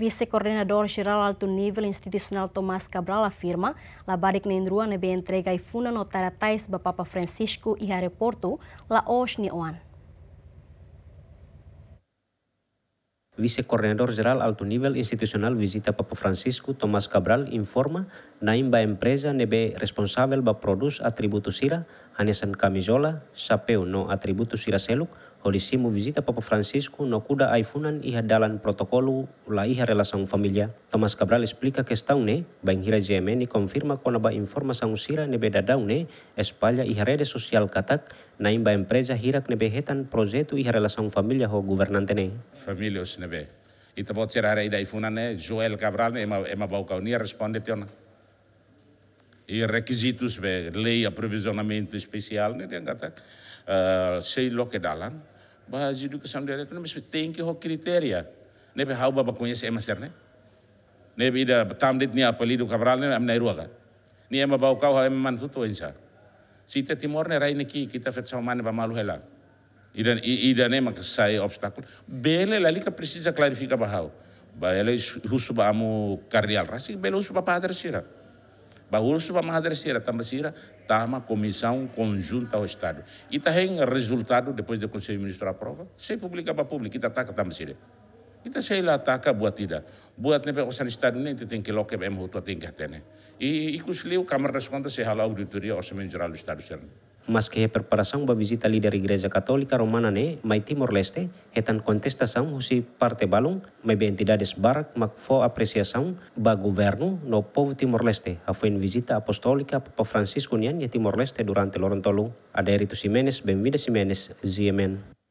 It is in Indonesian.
Vice-coordenador geral alto nível institucional Tomás Cabral afirma la Barrick-Nendruana be entrega e funa notaratais ba Papa Francisco e aeroporto la ni oan. Vice-coordinador geral alto nível institucional visita Papa Francisco Tomás Cabral informa naimba empresa nebe responsável ba produz atributo sira hanesan camisola, sapeu no atributo sira seluk holisimu visita Papa Francisco no kuda aifunan iha dalan protokolu la iha familia. Thomas Cabral explica que estão ne, bain hira gemeni confirma kona ba informação sira nebe dadau ne, espalha iha rede social katak naimba empresa hirak nebe hetan projeto iha relação familia ho governante ne. Familios nebe. Ita bot sira hara ida ne, Joel Cabral ne, ema, ema bau kau ya responde piona. I e requisitus ve lei aprovisionamento especial né yang kata uh, eh, sei lo ke dalan bah jidu ke samdere tu mesti tem que ho kriteria ne be hau baba kunye se master ne ne be ida tam dit ni apali do kabral ne am nai ruaga ni em bau kau ha em man tu to insa sita timor ne rai ne kita fet sama ne ba malu hela ida ida ne mak sai obstacle bele lali ka precisa clarifica bahau ba ele husu ba amu cardial rasi bele husu ba padre Bagulho para a Tambacira, está uma comissão conjunta ao Estado. E também tá resultado, depois do Conselho de Ministros aprova, sem publicar para público, e ataca Tambacira. Kita boa lah taka boa tidak. Buat ni pekosan istadu ni itu tinggi loke bem hutu e hatene. I Câmara das Contas, se saya a auditoria Geral do Estado seren. mas que preparação para visita líder Gereja katolika Romana ne mai Timor-Leste, hetan kontestasang husi parte balung mai be entidades barak mak fo apreciação ba guvernu no povo Timor-Leste, hafuin visita Apostolika Papa Francisco nian ya Timor-Leste durante lorontolo. Ada Erito Simenes, Benvida Simenes, Ziemen.